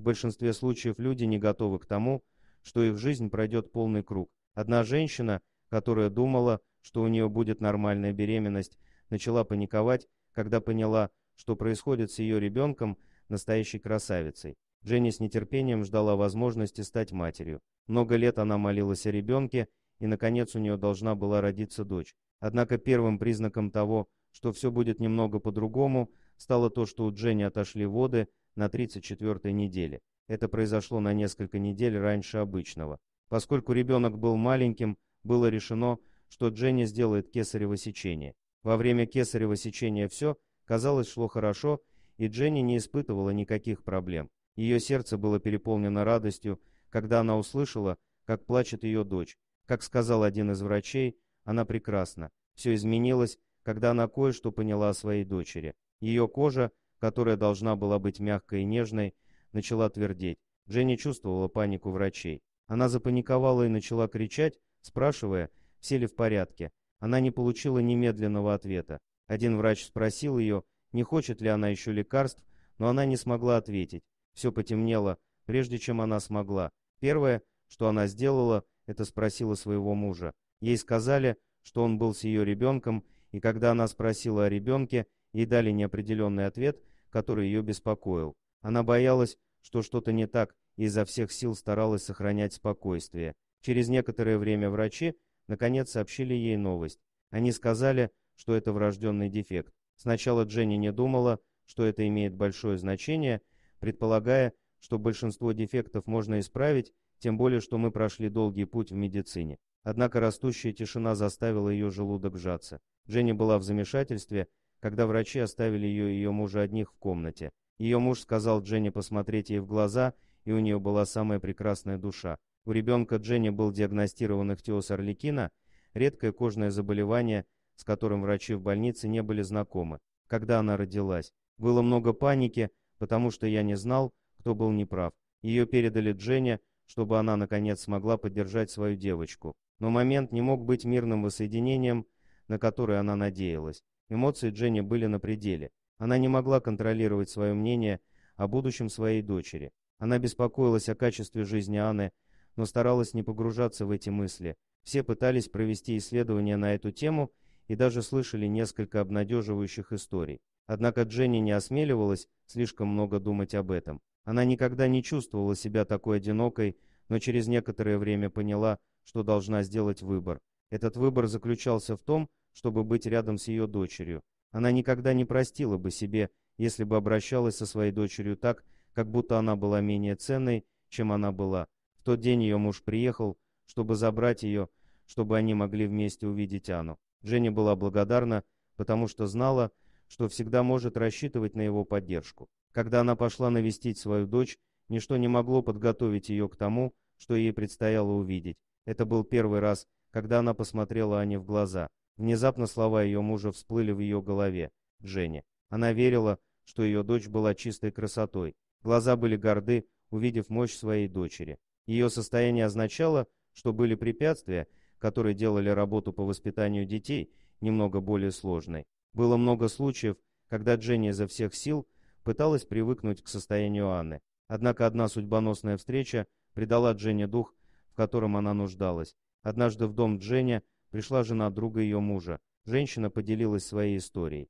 В большинстве случаев люди не готовы к тому, что их жизнь пройдет полный круг. Одна женщина, которая думала, что у нее будет нормальная беременность, начала паниковать, когда поняла, что происходит с ее ребенком, настоящей красавицей. Дженни с нетерпением ждала возможности стать матерью. Много лет она молилась о ребенке, и, наконец, у нее должна была родиться дочь. Однако первым признаком того, что все будет немного по-другому, стало то, что у Дженни отошли воды – на 34-й неделе. Это произошло на несколько недель раньше обычного. Поскольку ребенок был маленьким, было решено, что Дженни сделает кесарево сечение. Во время кесарево сечения все, казалось, шло хорошо, и Дженни не испытывала никаких проблем. Ее сердце было переполнено радостью, когда она услышала, как плачет ее дочь. Как сказал один из врачей, она прекрасна. Все изменилось, когда она кое-что поняла о своей дочери. Ее кожа которая должна была быть мягкой и нежной, начала твердеть. Женя чувствовала панику врачей. Она запаниковала и начала кричать, спрашивая, все ли в порядке. Она не получила немедленного ответа. Один врач спросил ее, не хочет ли она еще лекарств, но она не смогла ответить. Все потемнело, прежде чем она смогла. Первое, что она сделала, это спросила своего мужа. Ей сказали, что он был с ее ребенком, и когда она спросила о ребенке, ей дали неопределенный ответ, который ее беспокоил. Она боялась, что что-то не так, и изо всех сил старалась сохранять спокойствие. Через некоторое время врачи, наконец, сообщили ей новость. Они сказали, что это врожденный дефект. Сначала Дженни не думала, что это имеет большое значение, предполагая, что большинство дефектов можно исправить, тем более, что мы прошли долгий путь в медицине. Однако растущая тишина заставила ее желудок сжаться. Дженни была в замешательстве, когда врачи оставили ее и ее мужа одних в комнате. Ее муж сказал Дженни посмотреть ей в глаза, и у нее была самая прекрасная душа. У ребенка Дженни был диагностирован ихтиоз орликина, редкое кожное заболевание, с которым врачи в больнице не были знакомы, когда она родилась. Было много паники, потому что я не знал, кто был неправ. Ее передали Дженни, чтобы она, наконец, смогла поддержать свою девочку. Но момент не мог быть мирным воссоединением, на которое она надеялась. Эмоции Дженни были на пределе. Она не могла контролировать свое мнение о будущем своей дочери. Она беспокоилась о качестве жизни Анны, но старалась не погружаться в эти мысли. Все пытались провести исследования на эту тему и даже слышали несколько обнадеживающих историй. Однако Дженни не осмеливалась слишком много думать об этом. Она никогда не чувствовала себя такой одинокой, но через некоторое время поняла, что должна сделать выбор. Этот выбор заключался в том, чтобы быть рядом с ее дочерью. Она никогда не простила бы себе, если бы обращалась со своей дочерью так, как будто она была менее ценной, чем она была. В тот день ее муж приехал, чтобы забрать ее, чтобы они могли вместе увидеть Анну. Женя была благодарна, потому что знала, что всегда может рассчитывать на его поддержку. Когда она пошла навестить свою дочь, ничто не могло подготовить ее к тому, что ей предстояло увидеть. Это был первый раз, когда она посмотрела Ане в глаза. Внезапно слова ее мужа всплыли в ее голове. Женя. Она верила, что ее дочь была чистой красотой. Глаза были горды, увидев мощь своей дочери. Ее состояние означало, что были препятствия, которые делали работу по воспитанию детей немного более сложной. Было много случаев, когда Дженни изо всех сил пыталась привыкнуть к состоянию Анны. Однако одна судьбоносная встреча придала Дженни дух, в котором она нуждалась. Однажды в дом Дженни Пришла жена друга ее мужа. Женщина поделилась своей историей.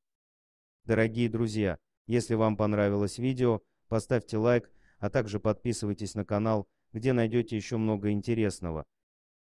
Дорогие друзья, если вам понравилось видео, поставьте лайк, а также подписывайтесь на канал, где найдете еще много интересного.